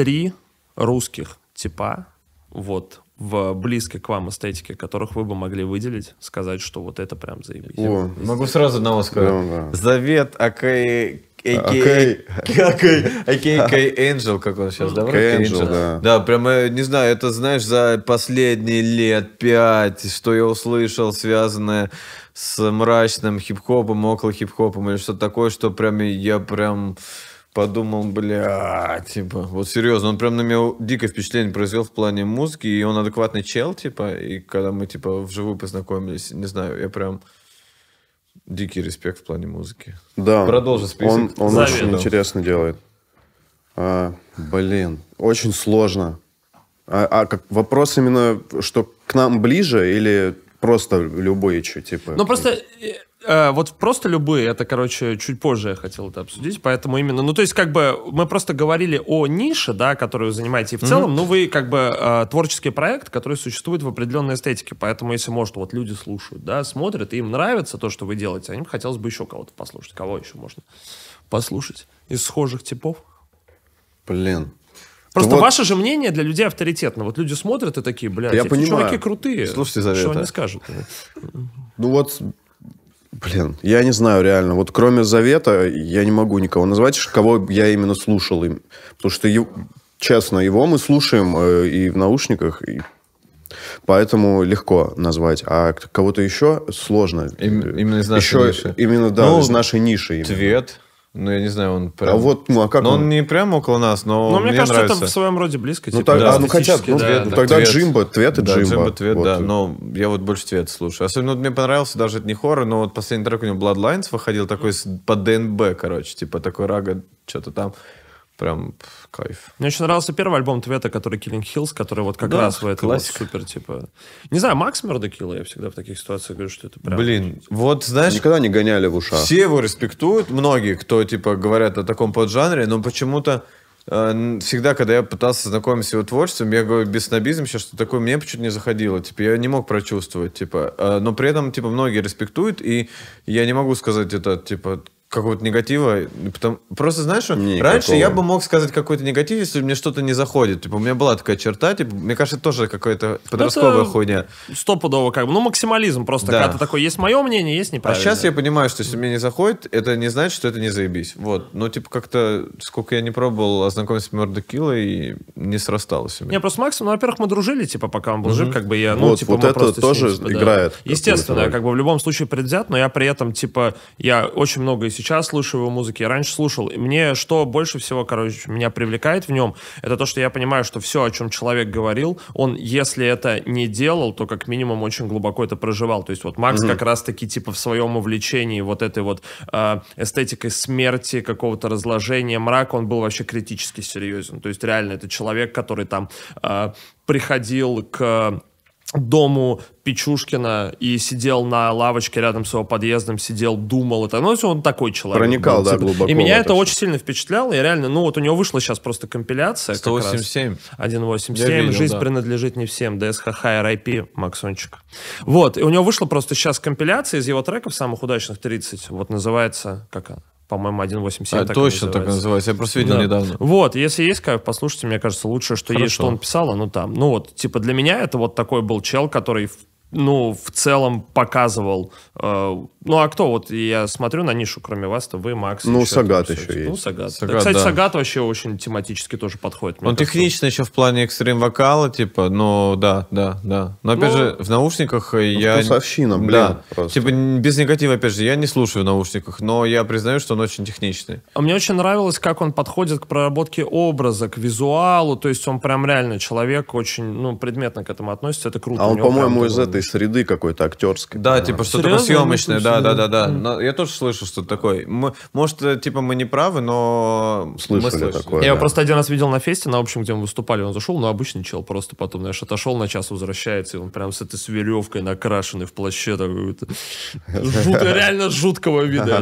три русских типа, вот, в близкой к вам эстетике, которых вы бы могли выделить, сказать, что вот это прям заебись. О, могу сразу одного сказать. Да, ну, да. Завет Акей... Акей Энджел, как он сейчас, да? Энджел, да. Да, прям, э, не знаю, это, знаешь, за последние лет пять, что я услышал, связанное с мрачным хип-хопом, около хип-хопом или что-то такое, что прям я прям подумал, бля, типа, вот серьезно, он прям на меня дикое впечатление произвел в плане музыки, и он адекватный чел, типа, и когда мы, типа, вживую познакомились, не знаю, я прям дикий респект в плане музыки. Да. Продолжи список. Он, он очень интересно делает. А, блин, очень сложно. А, а как вопрос именно, что к нам ближе или просто любой еще, типа? Ну, просто э, Э, вот просто любые, это, короче, чуть позже я хотел это обсудить, поэтому именно, ну, то есть, как бы, мы просто говорили о нише, да, которую занимаете, и в mm-hmm. целом, ну, вы, как бы, э, творческий проект, который существует в определенной эстетике, поэтому, если может, вот люди слушают, да, смотрят, и им нравится то, что вы делаете, а им хотелось бы еще кого-то послушать. Кого еще можно послушать из схожих типов? Блин, Просто вот... ваше же мнение для людей авторитетно. Вот люди смотрят и такие, блядь, я эти понимаю. чуваки крутые. Слушайте, Завета. Что они скажут? Ну вот Блин, я не знаю реально. Вот кроме Завета я не могу никого назвать, кого я именно слушал. Потому что, честно, его мы слушаем э, и в наушниках, и Поэтому легко назвать. А кого-то еще сложно. именно из нашей еще, ниши. Именно, да, ну, из нашей ниши. Именно. Цвет. Ну, я не знаю, он прям... А вот, ну, а как но он? он не прям около нас, но Но ну, мне, мне кажется, нравится. это в своем роде близко. Ну, так, типа, да, ну, хотя, ну, да, ну, да, тогда твет. Джимба, Твет и да, Джимба. Джимба, Твет, вот. да, но я вот больше Твет слушаю. Особенно ну, вот мне понравился даже, это не хоррор, но вот последний трек у него Bloodlines выходил, такой под ДНБ, короче, типа такой рага, что-то там прям кайф. Мне очень нравился первый альбом Твета, который Killing Hills, который вот как да, раз в этом вот супер, типа... Не знаю, Макс Мердокилла, я всегда в таких ситуациях говорю, что это прям... Блин, вот знаешь... Никогда не гоняли в ушах. Все его респектуют, многие, кто, типа, говорят о таком поджанре, но почему-то э, всегда, когда я пытался знакомиться с его творчеством, я говорю, без снобизм сейчас, что такое мне почему-то не заходило, типа, я не мог прочувствовать, типа, э, но при этом, типа, многие респектуют, и я не могу сказать это, типа, какого-то негатива. Потому... Просто знаешь, Никакого. раньше я бы мог сказать какой-то негатив, если мне что-то не заходит. Типа, у меня была такая черта, типа, мне кажется, тоже какая-то ну, подростковая это хуйня. Стопудово как бы. Ну, максимализм просто. Да. Когда ты такой, есть мое мнение, есть неправильно. А сейчас я понимаю, что если мне не заходит, это не значит, что это не заебись. Вот. Ну, типа, как-то, сколько я не пробовал ознакомиться с Мёрдо и не срасталось у меня. Не, просто Максим, ну, во-первых, мы дружили, типа, пока он был жив, как бы я, ну, вот, типа, вот мы это просто тоже ним, типа, играет. Да. Естественно, как бы в любом случае предвзят, но я при этом, типа, я очень много сейчас слушаю его музыки, я раньше слушал. И мне что больше всего, короче, меня привлекает в нем, это то, что я понимаю, что все, о чем человек говорил, он, если это не делал, то как минимум очень глубоко это проживал. То есть вот Макс mm как раз-таки типа в своем увлечении вот этой вот э, эстетикой смерти, какого-то разложения, мрака, он был вообще критически серьезен. То есть реально это человек, который там э, приходил к дому Печушкина и сидел на лавочке рядом с его подъездом, сидел, думал это. Ну, он такой человек. Проникал, был, да, типа. глубоко. И меня это очень сильно впечатляло. я реально, ну, вот у него вышла сейчас просто компиляция. 187. 187. Видел, Жизнь да. принадлежит не всем. ДСХХ RIP, Максончик. Вот. И у него вышла просто сейчас компиляция из его треков самых удачных 30. Вот называется, как она? по-моему, 1.87. А, так точно называется. так называется. Я просто видел да. недавно. Вот, если есть кайф, послушайте, мне кажется, лучше, что Хорошо. есть, что он писал, ну там. Ну вот, типа для меня это вот такой был чел, который ну, в целом показывал. Э, ну, а кто? Вот я смотрю на нишу, кроме вас, то вы, Макс. Ну, еще, Сагат там, еще ну, есть. Ну, Сагат. Сагат да, кстати, да. Сагат вообще очень тематически тоже подходит. Он кажется. технично еще в плане экстрим-вокала, типа, но да, да, да. Но, опять ну, же, в наушниках э, ну, я... Вкусовщина, блин, да. просто. Типа, без негатива, опять же, я не слушаю в наушниках, но я признаю, что он очень техничный. А мне очень нравилось, как он подходит к проработке образа, к визуалу, то есть он прям реально человек очень, ну, предметно к этому относится, это круто. А он, по-моему, из этой этой среды какой-то актерской. Да, типа что-то Серьезно? Ну, съемочное, да, да, да, да. Но я тоже слышу, что такое. Мы, может, э, типа мы не правы, но слышали, мы слышали. такое. Я да. его просто один раз видел на фесте, на общем, где мы выступали, он зашел, но ну, обычный чел просто потом, знаешь, отошел на час, возвращается, и он прям с этой с веревкой накрашенный в плаще такой. Жутко, реально жуткого вида.